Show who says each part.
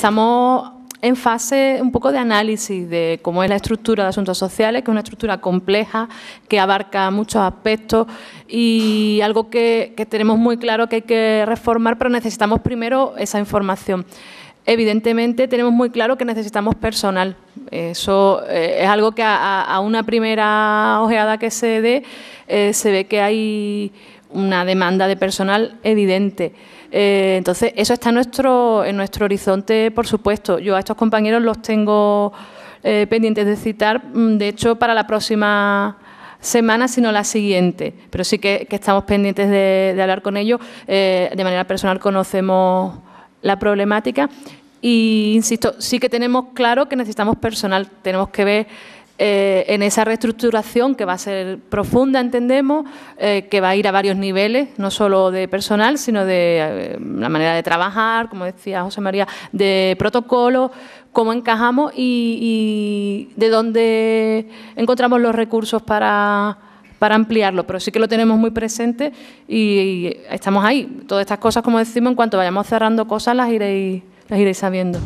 Speaker 1: Estamos en fase un poco de análisis de cómo es la estructura de asuntos sociales, que es una estructura compleja, que abarca muchos aspectos y algo que, tenemos muy claro que hay que reformar, pero necesitamos primero esa información. Evidentemente tenemos muy claro que necesitamos personal. Eso eh, es algo que a, una primera ojeada que se dé eh, se ve que hay una demanda de personal evidente. Eh, entonces, eso está en nuestro, en nuestro horizonte, por supuesto. Yo a estos compañeros los tengo eh, pendientes de citar, mm, de hecho, para la próxima semana, sino la siguiente. Pero sí que, estamos pendientes de, hablar con ellos. Eh, de manera personal conocemos la problemática. Y, insisto, sí que tenemos claro que necesitamos personal. Tenemos que ver eh, en esa reestructuración que va a ser profunda, entendemos, eh, que va a ir a varios niveles, no solo de personal, sino de eh, la manera de trabajar, como decía José María, de protocolo, cómo encajamos y, de dónde encontramos los recursos para, para ampliarlo, pero sí que lo tenemos muy presente y estamos ahí. Todas estas cosas, como decimos, en cuanto vayamos cerrando cosas, las iréis, las iréis sabiendo.